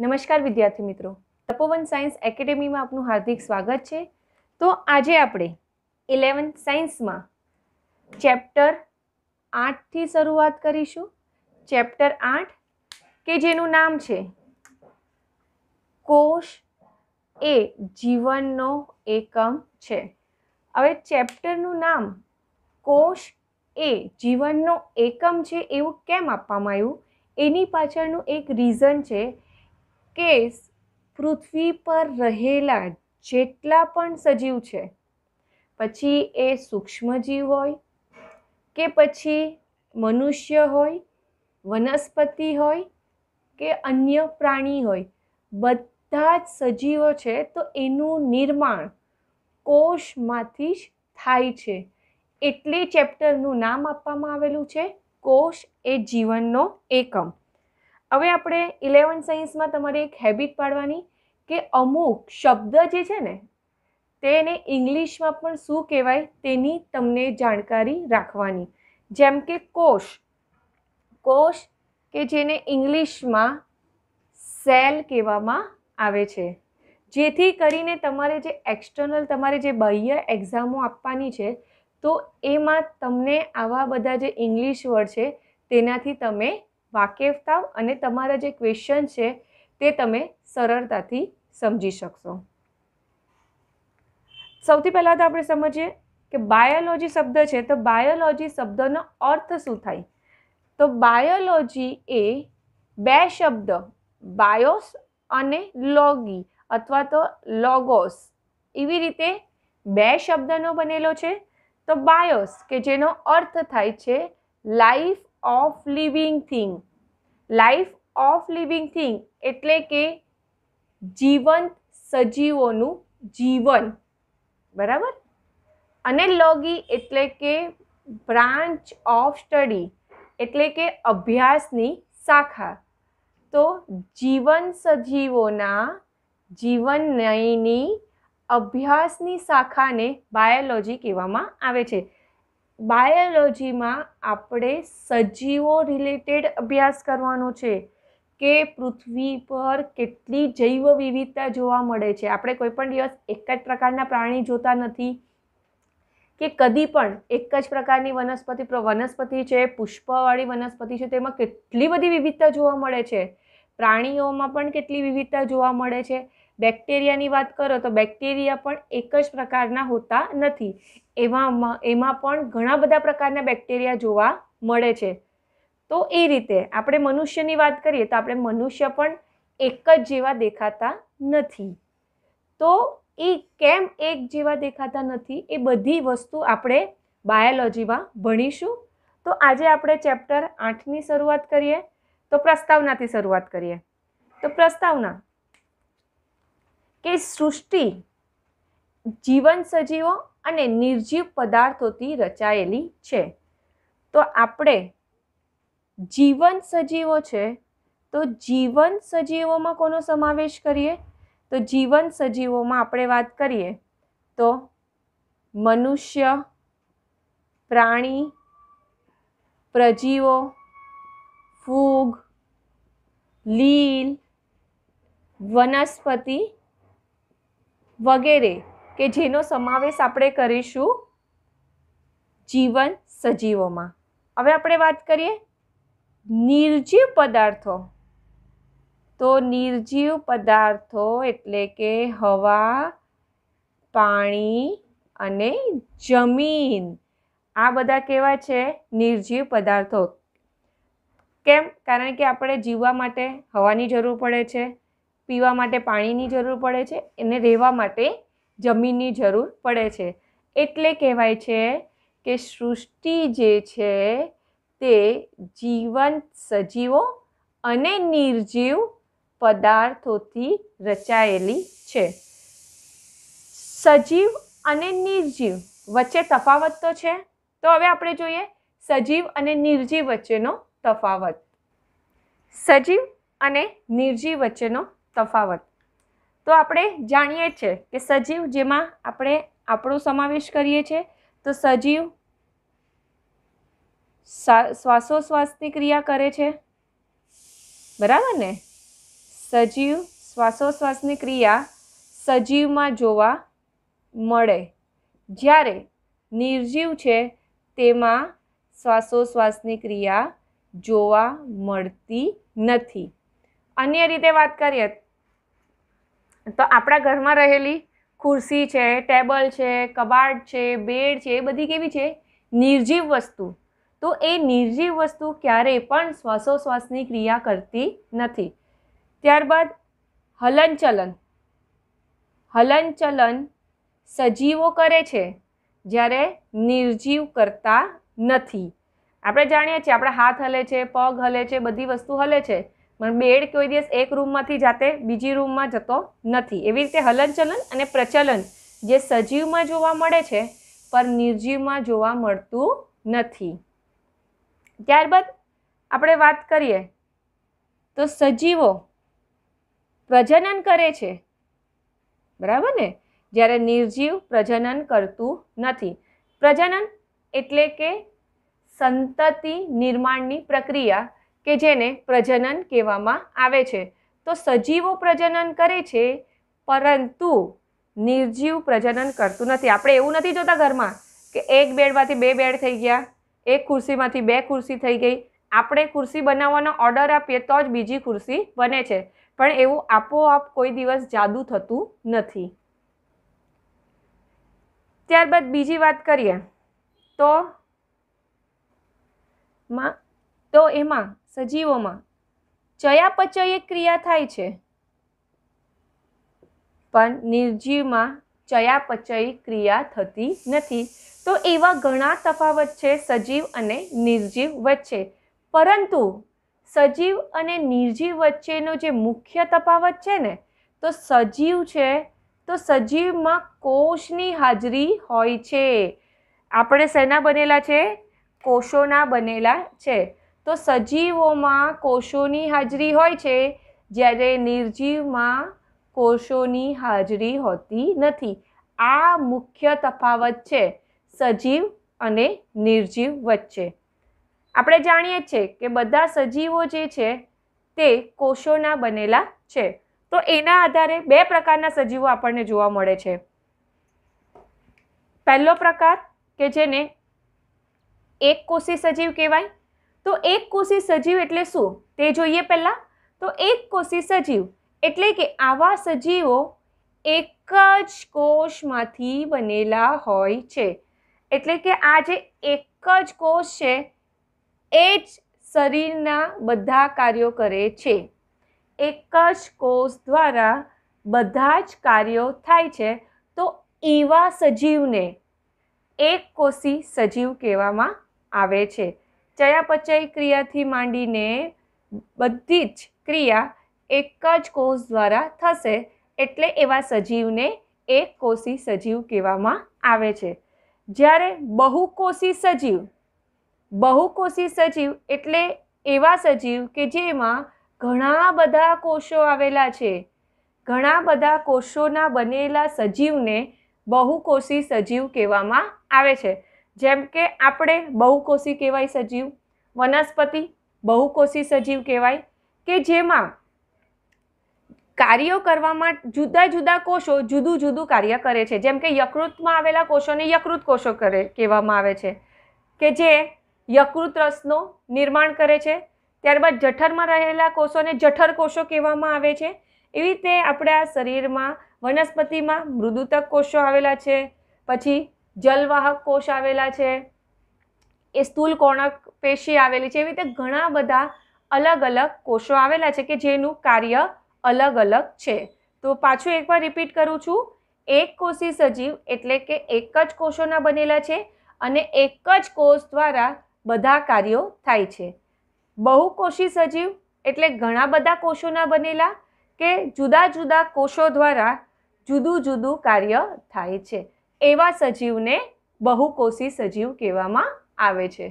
નમસ્કાર વિદ્યાર્થી મિત્રો તપોવન સાયન્સ એકેડેમીમાં આપનું હાર્દિક સ્વાગત છે તો આજે આપણે ઇલેવન્થ સાયન્સમાં ચેપ્ટર આઠથી શરૂઆત કરીશું ચેપ્ટર આઠ કે જેનું નામ છે કોષ એ જીવનનો એકમ છે હવે ચેપ્ટરનું નામ કોષ એ જીવનનો એકમ છે એવું કેમ આપવામાં આવ્યું એની પાછળનું એક રીઝન છે કેસ પૃથ્વી પર રહેલા જેટલા પણ સજીવ છે પછી એ સૂક્ષ્મજીવ હોય કે પછી મનુષ્ય હોય વનસ્પતિ હોય કે અન્ય પ્રાણી હોય બધા જ સજીવો છે તો એનું નિર્માણ કોષમાંથી જ થાય છે એટલે ચેપ્ટરનું નામ આપવામાં આવેલું છે કોષ એ જીવનનો એકમ હવે આપણે ઇલેવન સાયન્સમાં તમારે એક હેબિટ પાડવાની કે અમુક શબ્દ જે છે ને તેને ઇંગ્લિશમાં પણ શું કહેવાય તેની તમને જાણકારી રાખવાની જેમ કે કોષ કોષ કે જેને ઇંગ્લિશમાં સેલ કહેવામાં આવે છે જેથી કરીને તમારે જે એક્સટર્નલ તમારે જે બાહ્ય એક્ઝામો આપવાની છે તો એમાં તમને આવા બધા જે ઇંગ્લિશ વર્ડ છે તેનાથી તમે વાકેફતા અને તમારા જે ક્વેશ્ચન છે તે તમે સરળતાથી સમજી શકશો સૌથી પહેલાં તો આપણે સમજીએ કે બાયોલોજી શબ્દ છે તો બાયોલોજી શબ્દનો અર્થ શું થાય તો બાયોલોજી એ બે શબ્દ બાયોસ અને લોગી અથવા તો લોગોસ એવી રીતે બે શબ્દનો બનેલો છે તો બાયોસ કે જેનો અર્થ થાય છે life of living thing life of living thing એટલે કે જીવંત સજીવોનું જીવન બરાબર અને લોગી એટલે કે બ્રાન્ચ ઓફ સ્ટડી એટલે કે અભ્યાસની શાખા તો જીવન સજીવોના જીવનની અભ્યાસની શાખાને બાયોલોજી કહેવામાં આવે છે બાયોલોજીમાં આપણે સજીવો રિલેટેડ અભ્યાસ કરવાનો છે કે પૃથ્વી પર કેટલી જૈવ વિવિધતા જોવા મળે છે આપણે કોઈ પણ દિવસ એક જ પ્રકારના પ્રાણી જોતા નથી કે કદી પણ એક જ પ્રકારની વનસ્પતિ વનસ્પતિ છે પુષ્પવાળી વનસ્પતિ છે તેમાં કેટલી બધી વિવિધતા જોવા મળે છે પ્રાણીઓમાં પણ કેટલી વિવિધતા જોવા મળે છે બેક્ટેરિયાની વાત કરો તો બેક્ટેરિયા પણ એક જ પ્રકારના હોતા નથી એવામાં એમાં પણ ઘણા બધા પ્રકારના બેક્ટેરિયા જોવા મળે છે તો એ રીતે આપણે મનુષ્યની વાત કરીએ તો આપણે મનુષ્ય પણ એક જ જેવા દેખાતા નથી તો એ કેમ એક જેવા દેખાતા નથી એ બધી વસ્તુ આપણે બાયોલોજીમાં ભણીશું તો આજે આપણે ચેપ્ટર આઠની શરૂઆત કરીએ તો પ્રસ્તાવનાથી શરૂઆત કરીએ તો પ્રસ્તાવના કે સૃષ્ટિ જીવન સજીવો અને નિર્જીવ પદાર્થોથી રચાયેલી છે તો આપણે જીવન સજીવો છે તો જીવન સજીવોમાં કોનો સમાવેશ કરીએ તો જીવન સજીવોમાં આપણે વાત કરીએ તો મનુષ્ય પ્રાણી પ્રજીવો ફૂગ લીલ વનસ્પતિ વગેરે કે જેનો સમાવેશ આપણે કરીશું જીવન સજીવોમાં હવે આપણે વાત કરીએ નિર્જીવ પદાર્થો તો નિર્જીવ પદાર્થો એટલે કે હવા પાણી અને જમીન આ બધા કેવા છે નિર્જીવ પદાર્થો કેમ કારણ કે આપણે જીવવા માટે હવાની જરૂર પડે છે પીવા માટે પાણીની જરૂર પડે છે એને રહેવા માટે જમીનની જરૂર પડે છે એટલે કહેવાય છે કે સૃષ્ટિ જે છે તે જીવંત સજીવો અને નિર્જીવ પદાર્થોથી રચાયેલી છે સજીવ અને નિર્જીવ વચ્ચે તફાવત તો છે તો હવે આપણે જોઈએ સજીવ અને નિર્જીવ વચ્ચેનો તફાવત સજીવ અને નિર્જીવ વચ્ચેનો તફાવત તો આપણે જાણીએ છીએ કે સજીવ જેમાં આપણે આપણો સમાવેશ કરીએ છીએ તો સજીવ શ્વાસોશ્વાસની ક્રિયા કરે છે બરાબર ને સજીવ શ્વાસોશ્વાસની ક્રિયા સજીવમાં જોવા મળે જ્યારે નિર્જીવ છે તેમાં શ્વાસોશ્વાસની ક્રિયા જોવા મળતી નથી અન્ય રીતે વાત કરીએ તો આપણા ઘરમાં રહેલી ખુરશી છે ટેબલ છે કબાટ છે બેડ છે એ બધી કેવી છે નિર્જીવ વસ્તુ તો એ નિર્જીવ વસ્તુ ક્યારેય પણ શ્વાસોશ્વાસની ક્રિયા કરતી નથી ત્યારબાદ હલનચલન હલનચલન સજીવો કરે છે જ્યારે નિર્જીવ કરતા નથી આપણે જાણીએ છીએ આપણા હાથ હલે છે પગ હલે છે બધી વસ્તુ હલે છે પણ બેડ કોઈ દિવસ એક રૂમમાંથી જાતે બીજી રૂમમાં જતો નથી એવી રીતે હલનચલન અને પ્રચલન જે સજીવમાં જોવા મળે છે પણ નિર્જીવમાં જોવા મળતું નથી ત્યારબાદ આપણે વાત કરીએ તો સજીવો પ્રજનન કરે છે બરાબર ને જ્યારે નિર્જીવ પ્રજનન કરતું નથી પ્રજનન એટલે કે સંતતિ નિર્માણની પ્રક્રિયા કે જેને પ્રજનન કહેવામાં આવે છે તો સજીવો પ્રજનન કરે છે પરંતુ નિર્જીવ પ્રજનન કરતું નથી આપણે એવું નથી જોતા ઘરમાં કે એક બેડમાંથી બે બેડ થઈ ગયા એક ખુરશીમાંથી બે ખુરશી થઈ ગઈ આપણે ખુરશી બનાવવાનો ઓર્ડર આપીએ તો જ બીજી ખુરશી બને છે પણ એવું આપોઆપ કોઈ દિવસ જાદુ થતું નથી ત્યારબાદ બીજી વાત કરીએ તો તો એમાં સજીવોમાં ચયાપચય ક્રિયા થાય છે પણ નિર્જીવમાં ચયાપચય ક્રિયા થતી નથી તો એવા ઘણા તફાવત છે સજીવ અને નિર્જીવ વચ્ચે પરંતુ સજીવ અને નિર્જીવ વચ્ચેનો જે મુખ્ય તફાવત છે ને તો સજીવ છે તો સજીવમાં કોષની હાજરી હોય છે આપણે શેના બનેલા છે કોષોના બનેલા છે તો સજીવોમાં કોષોની હાજરી હોય છે જ્યારે નિર્જીવમાં કોષોની હાજરી હોતી નથી આ મુખ્ય તફાવત છે સજીવ અને નિર્જીવ વચ્ચે આપણે જાણીએ છીએ કે બધા સજીવો જે છે તે કોષોના બનેલા છે તો એના આધારે બે પ્રકારના સજીવો આપણને જોવા મળે છે પહેલો પ્રકાર કે જેને એક કોષી સજીવ કહેવાય તો એક કોષી સજીવ એટલે શું તે જોઈએ પહેલાં તો એક કોષી સજીવ એટલે કે આવા સજીવો એક જ કોષમાંથી બનેલા હોય છે એટલે કે આ જે એક જ કોષ છે એ જ શરીરના બધા કાર્યો કરે છે એક જ કોષ દ્વારા બધા જ કાર્યો થાય છે તો એવા સજીવને એક કોષી સજીવ કહેવામાં આવે છે ચયાપચય ક્રિયાથી માંડીને બધી જ ક્રિયા એક જ કોષ દ્વારા થશે એટલે એવા સજીવને એક કોષી સજીવ કહેવામાં આવે છે જ્યારે બહુકોષી સજીવ બહુકોષી સજીવ એટલે એવા સજીવ કે જેમાં ઘણા બધા કોષો આવેલા છે ઘણા બધા કોષોના બનેલા સજીવને બહુકોષી સજીવ કહેવામાં આવે છે જેમ કે આપણે બહુકોષી કહેવાય સજીવ વનસ્પતિ બહુકોષી સજીવ કહેવાય કે જેમાં કાર્યો કરવામાં જુદા જુદા કોષો જુદું જુદું કાર્ય કરે છે જેમ કે યકૃતમાં આવેલા કોષોને યકૃત કોષો કરે કહેવામાં આવે છે કે જે યકૃત રસનો નિર્માણ કરે છે ત્યારબાદ જઠરમાં રહેલા કોષોને જઠર કોષો કહેવામાં આવે છે એવી રીતે આપણા શરીરમાં વનસ્પતિમાં મૃદુતક કોષો આવેલા છે પછી જલવાહક કોષ આવેલા છે એ સ્થૂલ કોણક પેશી આવેલી છે એવી રીતે ઘણા બધા અલગ અલગ કોષો આવેલા છે કે જેનું કાર્ય અલગ અલગ છે તો પાછું એકવાર રિપીટ કરું છું એક કોષી સજીવ એટલે કે એક જ કોષોના બનેલા છે અને એક જ કોષ દ્વારા બધા કાર્યો થાય છે બહુકોષી સજીવ એટલે ઘણા બધા કોષોના બનેલા કે જુદા જુદા કોષો દ્વારા જુદું જુદું કાર્ય થાય છે એવા સજીવને બહુકોષી સજીવ કહેવામાં આવે છે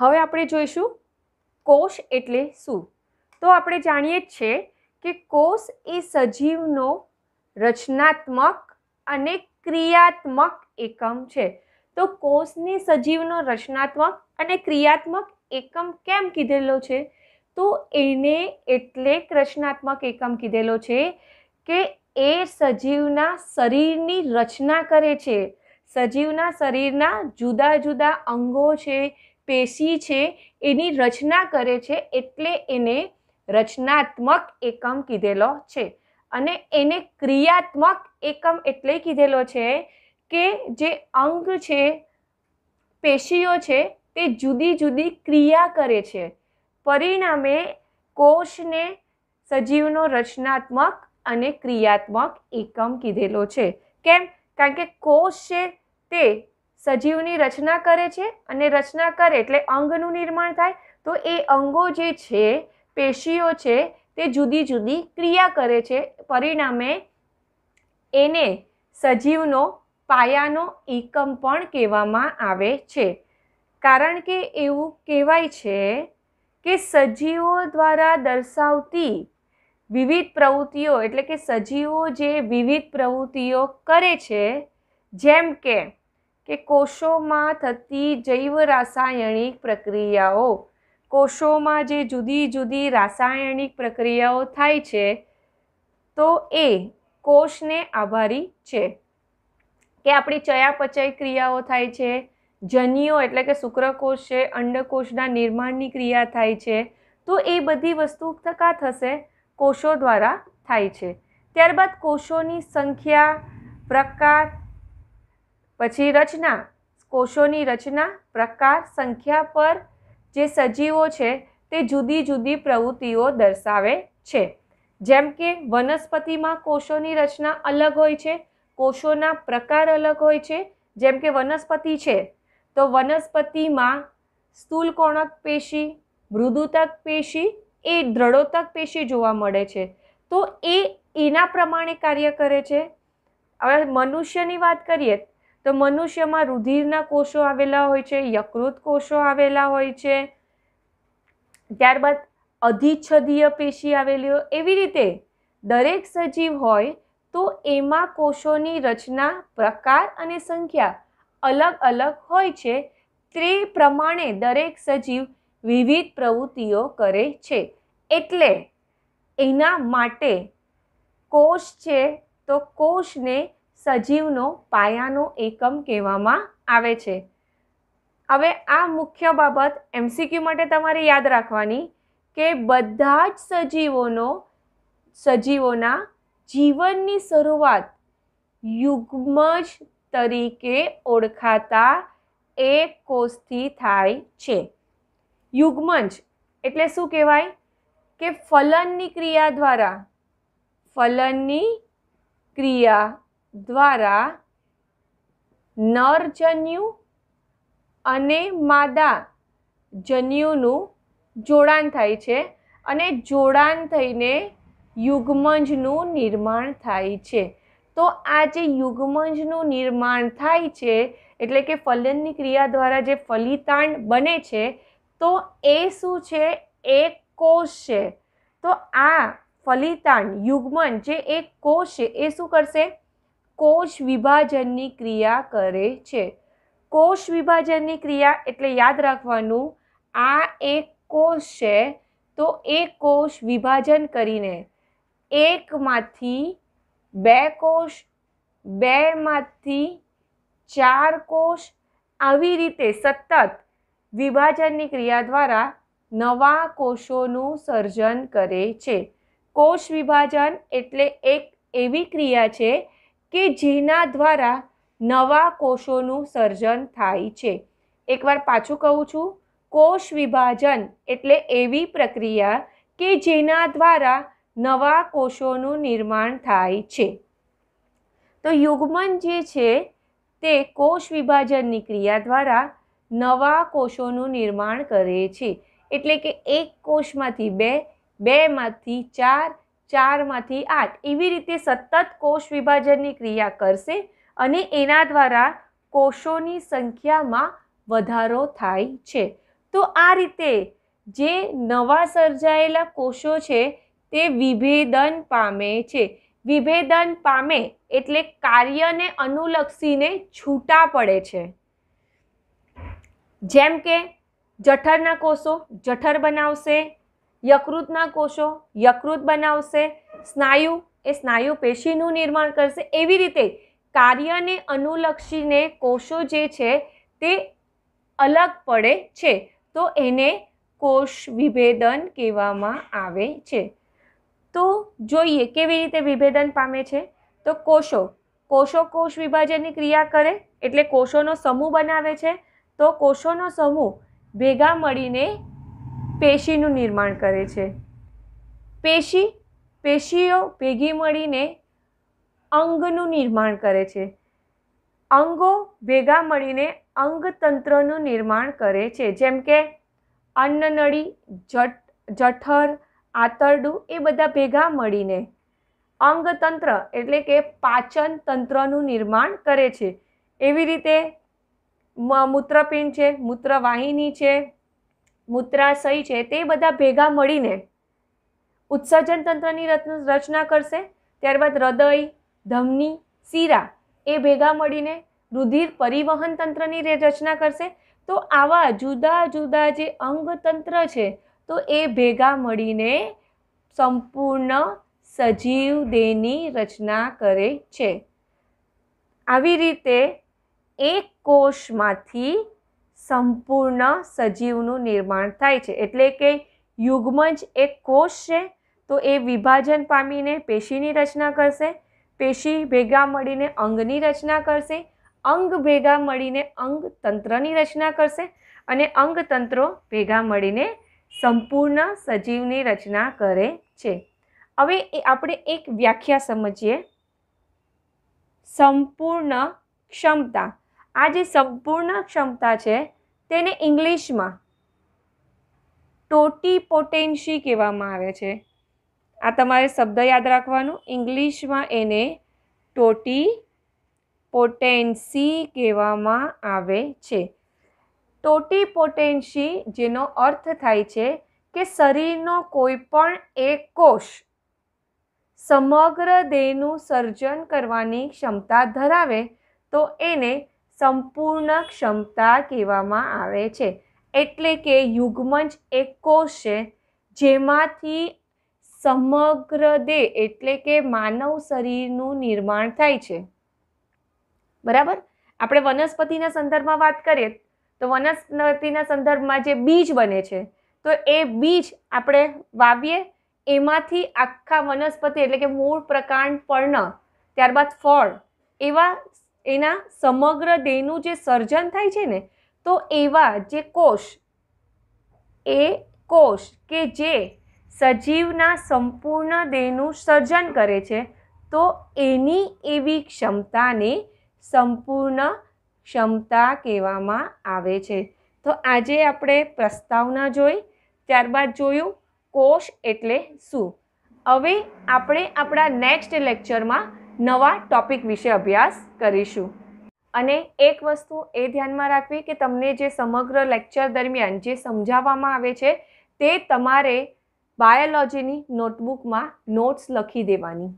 હવે આપણે જોઈશું કોષ એટલે શું તો આપણે જાણીએ જ છે કે કોષ એ સજીવનો રચનાત્મક અને ક્રિયાત્મક એકમ છે તો કોષને સજીવનો રચનાત્મક અને ક્રિયાત્મક એકમ કેમ કીધેલો છે તો એને એટલે રચનાત્મક એકમ કીધેલો છે કે એ સજીવના શરીરની રચના કરે છે સજીવના શરીરના જુદા જુદા અંગો છે પેશી છે એની રચના કરે છે એટલે એને રચનાત્મક એકમ કીધેલો છે અને એને ક્રિયાત્મક એકમ એટલે કીધેલો છે કે જે અંગ છે પેશીઓ છે તે જુદી જુદી ક્રિયા કરે છે પરિણામે કોષને સજીવનો રચનાત્મક અને ક્રિયાત્મક એકમ કીધેલો છે કેમ કારણ કે કોષ છે તે સજીવની રચના કરે છે અને રચના કરે એટલે અંગનું નિર્માણ થાય તો એ અંગો જે છે પેશીઓ છે તે જુદી જુદી ક્રિયા કરે છે પરિણામે એને સજીવનો પાયાનો એકમ પણ કહેવામાં આવે છે કારણ કે એવું કહેવાય છે કે સજીવો દ્વારા દર્શાવતી વિવિધ પ્રવૃત્તિઓ એટલે કે સજીવો જે વિવિધ પ્રવૃત્તિઓ કરે છે જેમ કે કે કોષોમાં થતી જૈવ રાસાયણિક પ્રક્રિયાઓ કોષોમાં જે જુદી જુદી રાસાયણિક પ્રક્રિયાઓ થાય છે તો એ કોષને આભારી છે કે આપણી ચયાપચય ક્રિયાઓ થાય છે જન્યો એટલે કે શુક્રકોષ છે અંડકોષના નિર્માણની ક્રિયા થાય છે તો એ બધી વસ્તુ થકા થશે કોષો દ્વારા થાય છે ત્યારબાદ કોષોની સંખ્યા પ્રકાર પછી રચના કોષોની રચના પ્રકાર સંખ્યા પર જે સજીવો છે તે જુદી જુદી પ્રવૃત્તિઓ દર્શાવે છે જેમ કે વનસ્પતિમાં કોષોની રચના અલગ હોય છે કોષોના પ્રકાર અલગ હોય છે જેમ કે વનસ્પતિ છે તો વનસ્પતિમાં સ્થૂલકોણક પેશી મૃદુતક પેશી એ દ્રઢોતક પેશી જોવા મળે છે તો એ એના પ્રમાણે કાર્ય કરે છે હવે મનુષ્યની વાત કરીએ તો મનુષ્યમાં રુધિરના કોષો આવેલા હોય છે યકૃત કોષો આવેલા હોય છે ત્યારબાદ અધિચ્છદીય પેશી આવેલી હોય એવી રીતે દરેક સજીવ હોય તો એમાં કોષોની રચના પ્રકાર અને સંખ્યા અલગ અલગ હોય છે તે પ્રમાણે દરેક સજીવ વિવિધ પ્રવૃત્તિઓ કરે છે એટલે એના માટે કોષ છે તો કોષને સજીવનો પાયાનો એકમ કહેવામાં આવે છે હવે આ મુખ્ય બાબત એમસીક્યુ માટે તમારે યાદ રાખવાની કે બધા જ સજીવોનો સજીવોના જીવનની શરૂઆત યુગ્મજ તરીકે ઓળખાતા એ કોષથી થાય છે યુગ્મંજ એટલે શું કહેવાય કે ફલનની ક્રિયા દ્વારા ફલનની ક્રિયા દ્વારા નરજન્યુ અને માદા જન્યુનું જોડાણ થાય છે અને જોડાણ થઈને યુગમંજનું નિર્માણ થાય છે તો આ જે યુગમંજનું નિર્માણ થાય છે એટલે કે ફલનની ક્રિયા દ્વારા જે ફલિતાંડ બને છે તો એ શું છે એ કોષ છે તો આ ફલિતાંડ યુગ્મન જે એક કોષ છે એ શું કરશે કોષ વિભાજનની ક્રિયા કરે છે કોષ વિભાજનની ક્રિયા એટલે યાદ રાખવાનું આ એક કોષ છે તો એ કોષ વિભાજન કરીને એકમાંથી બે કોષ બેમાંથી ચાર કોષ આવી રીતે સતત વિભાજનની ક્રિયા દ્વારા નવા કોષોનું સર્જન કરે છે કોષ વિભાજન એટલે એક એવી ક્રિયા છે કે જેના દ્વારા નવા કોષોનું સર્જન થાય છે એકવાર પાછું કહું છું કોષ વિભાજન એટલે એવી પ્રક્રિયા કે જેના દ્વારા નવા કોષોનું નિર્માણ થાય છે તો યુગ્મન જે છે તે કોષ વિભાજનની ક્રિયા દ્વારા નવા કોષોનું નિર્માણ કરે છે એટલે કે એક કોષમાંથી બે બેમાંથી ચાર ચારમાંથી આઠ એવી રીતે સતત કોષ વિભાજનની ક્રિયા કરશે અને એના દ્વારા કોષોની સંખ્યામાં વધારો થાય છે તો આ રીતે જે નવા સર્જાયેલા કોષો છે તે વિભેદન પામે છે વિભેદન પામે એટલે કાર્યને અનુલક્ષીને છૂટા પડે છે જેમ કે જઠરના કોષો જઠર બનાવશે યકૃતના કોષો યકૃત બનાવશે સ્નાયુ એ સ્નાયુ પેશીનું નિર્માણ કરશે એવી રીતે કાર્યને અનુલક્ષીને કોષો જે છે તે અલગ પડે છે તો એને કોષ વિભેદન કહેવામાં આવે છે તો જોઈએ કેવી રીતે વિભેદન પામે છે તો કોષો કોષો કોષ વિભાજનની ક્રિયા કરે એટલે કોષોનો સમૂહ બનાવે છે તો કોષોનો સમૂહ ભેગા મળીને પેશીનું નિર્માણ કરે છે પેશી પેશીઓ ભેગી મળીને અંગનું નિર્માણ કરે છે અંગો ભેગા મળીને અંગતંત્રનું નિર્માણ કરે છે જેમ કે અન્નનળી જઠ જઠર આંતરડું એ બધા ભેગા મળીને અંગતંત્ર એટલે કે પાચન તંત્રનું નિર્માણ કરે છે એવી રીતે મૂત્રપિંડ છે મૂત્રવાહિની છે મૂત્રાશય છે તે બધા ભેગા મળીને ઉત્સર્જન તંત્રની રચના કરશે ત્યારબાદ હૃદય ધમની શીરા એ ભેગા મળીને રુધિર પરિવહન તંત્રની રચના કરશે તો આવા જુદા જુદા જે અંગતંત્ર છે તો એ ભેગા મળીને સંપૂર્ણ સજીવ દેહની રચના કરે છે આવી રીતે એક કોષમાંથી સંપૂર્ણ સજીવનું નિર્માણ થાય છે એટલે કે યુગ્મ જ એક કોષ છે તો એ વિભાજન પામીને પેશીની રચના કરશે પેશી ભેગા મળીને અંગની રચના કરશે અંગ ભેગા મળીને અંગ તંત્રની રચના કરશે અને અંગતંત્રો ભેગા મળીને સંપૂર્ણ સજીવની રચના કરે છે હવે એ આપણે એક વ્યાખ્યા સમજીએ સંપૂર્ણ ક્ષમતા આ જે સંપૂર્ણ ક્ષમતા છે તેને ઇંગ્લિશમાં ટોટી પોટેન્શી કહેવામાં આવે છે આ તમારે શબ્દ યાદ રાખવાનું ઇંગ્લિશમાં એને ટોટી પોટેન્સી કહેવામાં આવે છે ટોટી પોટેન્સી જેનો અર્થ થાય છે કે શરીરનો કોઈ પણ એક કોષ સમગ્ર દેહનું સર્જન કરવાની ક્ષમતા ધરાવે તો એને સંપૂર્ણ ક્ષમતા કહેવામાં આવે છે એટલે કે યુગ્મજ એક કોષ છે જેમાંથી સમગ્ર દેહ એટલે કે માનવ શરીરનું નિર્માણ થાય છે બરાબર આપણે વનસ્પતિના સંદર્ભમાં વાત કરીએ તો વનસ્પતિના સંદર્ભમાં જે બીજ બને છે તો એ બીજ આપણે વાવીએ એમાંથી આખા વનસ્પતિ એટલે કે મૂળ પ્રકાંડ પર્ણ ત્યારબાદ ફળ એવા એના સમગ્ર દેહનું જે સર્જન થાય છે ને તો એવા જે કોષ એ કોષ કે જે સજીવના સંપૂર્ણ દેહનું સર્જન કરે છે તો એની એવી ક્ષમતાને સંપૂર્ણ ક્ષમતા કહેવામાં આવે છે તો આજે આપણે પ્રસ્તાવના જોઈ ત્યારબાદ જોયું કોષ એટલે શું હવે આપણે આપણા નેક્સ્ટ લેક્ચરમાં નવા ટોપિક વિશે અભ્યાસ કરીશું અને એક વસ્તુ એ ધ્યાનમાં રાખવી કે તમને જે સમગ્ર લેક્ચર દરમિયાન જે સમજાવવામાં આવે છે તે તમારે બાયોલોજીની નોટબુકમાં નોટ્સ લખી દેવાની